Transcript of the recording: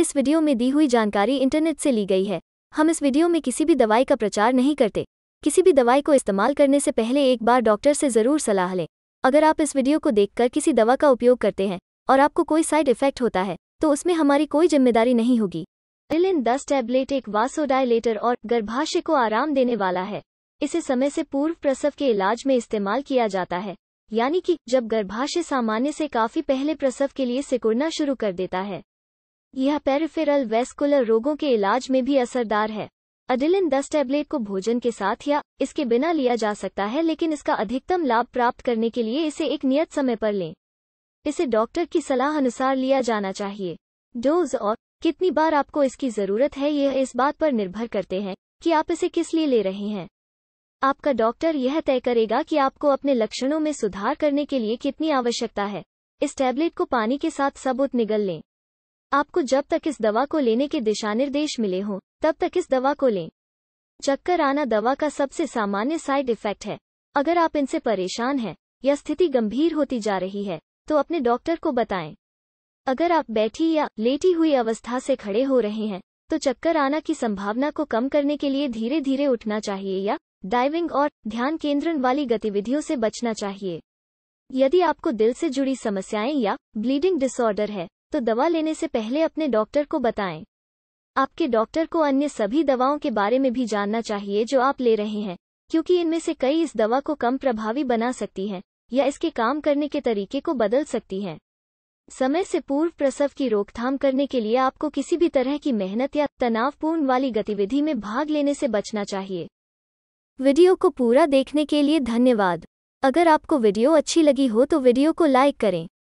इस वीडियो में दी हुई जानकारी इंटरनेट से ली गई है हम इस वीडियो में किसी भी दवाई का प्रचार नहीं करते किसी भी दवाई को इस्तेमाल करने से पहले एक बार डॉक्टर से ज़रूर सलाह लें अगर आप इस वीडियो को देखकर किसी दवा का उपयोग करते हैं और आपको कोई साइड इफेक्ट होता है तो उसमें हमारी कोई जिम्मेदारी नहीं होगी एलिन दस टैबलेट एक वासोडाइलेटर और गर्भाशय को आराम देने वाला है इसे समय से पूर्व प्रसव के इलाज में इस्तेमाल किया जाता है यानी कि जब गर्भाशय सामान्य से काफी पहले प्रसव के लिए सिकुड़ना शुरू कर देता है यह पेरिफेरल वेस्कुलर रोगों के इलाज में भी असरदार है अडिलिन दस टैबलेट को भोजन के साथ या इसके बिना लिया जा सकता है लेकिन इसका अधिकतम लाभ प्राप्त करने के लिए इसे एक नियत समय पर लें इसे डॉक्टर की सलाह अनुसार लिया जाना चाहिए डोज और कितनी बार आपको इसकी ज़रूरत है यह इस बात पर निर्भर करते हैं कि आप इसे किस लिए ले रहे हैं आपका डॉक्टर यह तय करेगा कि आपको अपने लक्षणों में सुधार करने के लिए कितनी आवश्यकता है इस टैबलेट को पानी के साथ सबूत निगल लें आपको जब तक इस दवा को लेने के दिशा निर्देश मिले हों तब तक इस दवा को लें चक्कर आना दवा का सबसे सामान्य साइड इफेक्ट है अगर आप इनसे परेशान हैं या स्थिति गंभीर होती जा रही है तो अपने डॉक्टर को बताएं अगर आप बैठी या लेटी हुई अवस्था से खड़े हो रहे हैं तो चक्कर आना की संभावना को कम करने के लिए धीरे धीरे उठना चाहिए या डाइविंग और ध्यान केंद्रण वाली गतिविधियों से बचना चाहिए यदि आपको दिल से जुड़ी समस्याएं या ब्लीडिंग डिसऑर्डर है तो दवा लेने से पहले अपने डॉक्टर को बताएं आपके डॉक्टर को अन्य सभी दवाओं के बारे में भी जानना चाहिए जो आप ले रहे हैं क्योंकि इनमें से कई इस दवा को कम प्रभावी बना सकती हैं या इसके काम करने के तरीके को बदल सकती हैं समय से पूर्व प्रसव की रोकथाम करने के लिए आपको किसी भी तरह की मेहनत या तनावपूर्ण वाली गतिविधि में भाग लेने से बचना चाहिए वीडियो को पूरा देखने के लिए धन्यवाद अगर आपको वीडियो अच्छी लगी हो तो वीडियो को लाइक करें